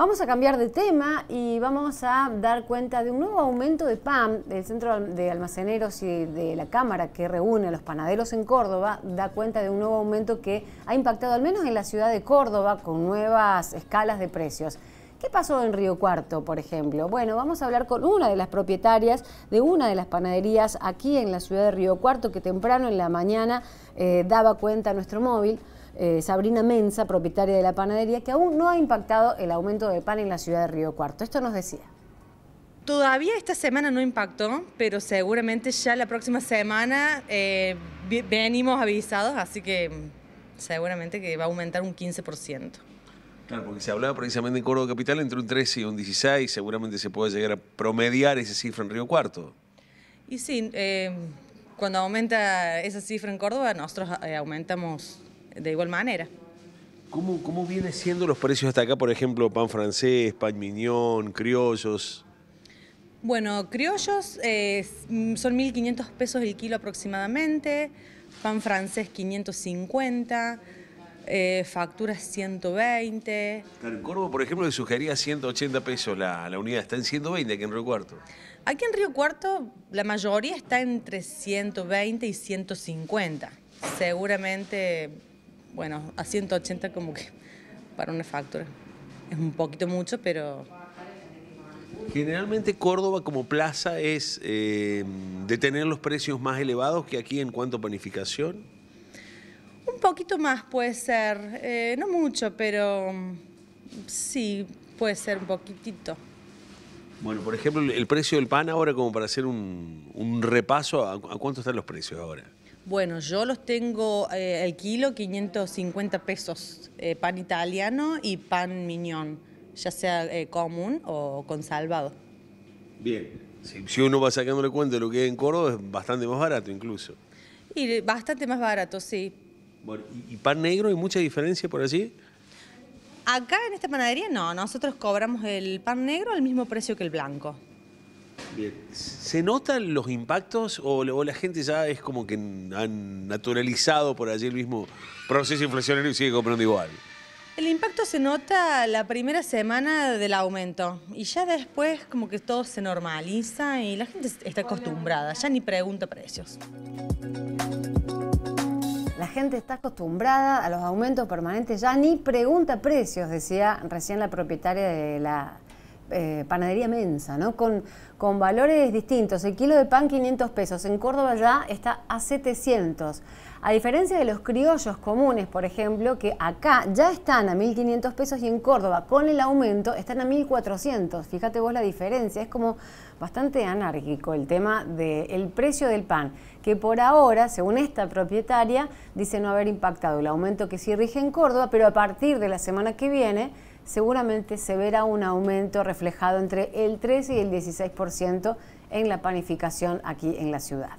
Vamos a cambiar de tema y vamos a dar cuenta de un nuevo aumento de PAM. del Centro de Almaceneros y de la Cámara que reúne a los panaderos en Córdoba da cuenta de un nuevo aumento que ha impactado al menos en la ciudad de Córdoba con nuevas escalas de precios. ¿Qué pasó en Río Cuarto, por ejemplo? Bueno, vamos a hablar con una de las propietarias de una de las panaderías aquí en la ciudad de Río Cuarto que temprano en la mañana eh, daba cuenta a nuestro móvil. Eh, Sabrina Mensa, propietaria de la panadería, que aún no ha impactado el aumento de pan en la ciudad de Río Cuarto. Esto nos decía. Todavía esta semana no impactó, pero seguramente ya la próxima semana eh, venimos avisados, así que seguramente que va a aumentar un 15%. Claro, porque se hablaba precisamente en Córdoba Capital entre un 13 y un 16, seguramente se puede llegar a promediar esa cifra en Río Cuarto. Y sí, eh, cuando aumenta esa cifra en Córdoba, nosotros aumentamos de igual manera. ¿Cómo, ¿Cómo vienen siendo los precios hasta acá, por ejemplo, pan francés, pan miñón, criollos? Bueno, criollos eh, son 1.500 pesos el kilo aproximadamente, pan francés 550, eh, facturas 120. El Corvo, por ejemplo, le sugería 180 pesos la, la, unidad, está en 120 aquí en Río Cuarto. Aquí en Río Cuarto la mayoría está entre 120 y 150, seguramente bueno, a 180 como que para una factura. Es un poquito mucho, pero... Generalmente Córdoba como plaza es eh, de tener los precios más elevados que aquí en cuanto a panificación. Un poquito más puede ser, eh, no mucho, pero mm, sí, puede ser un poquitito. Bueno, por ejemplo, el precio del pan ahora, como para hacer un repaso, ¿a, cuánto están los precios ahora? Bueno, yo los tengo al eh, kilo 550 pesos, eh, pan italiano y pan miñón, ya sea eh, común o con salvado. Bien, si, uno va sacándole cuenta de lo que hay en Córdoba, es bastante más barato incluso. Y bastante más barato, sí. ¿y, pan negro hay mucha diferencia por así? Acá en esta panadería no, nosotros cobramos el pan negro al mismo precio que el blanco. ¿Se notan los impactos o, o, la gente ya es como que han naturalizado por allí el mismo proceso inflacionario y sigue comprando igual? El impacto se nota la primera semana del aumento y ya después como que todo se normaliza y la gente está acostumbrada, ya ni pregunta precios. La gente está acostumbrada a los aumentos permanentes, ya ni pregunta precios, decía recién la propietaria de la eh, panadería mensa, ¿no? Con, valores distintos. El kilo de pan 500 pesos, en Córdoba ya está a 700. A diferencia de los criollos comunes, por ejemplo, que acá ya están a 1.500 pesos y en Córdoba con el aumento están a 1.400. Fíjate vos la diferencia, es como bastante anárquico el tema del precio del pan, que por ahora, según esta propietaria, dice no haber impactado el aumento que sí rige en Córdoba, pero a partir de la semana que viene seguramente se verá un aumento reflejado entre el 13 y el 16% en la panificación aquí en la ciudad.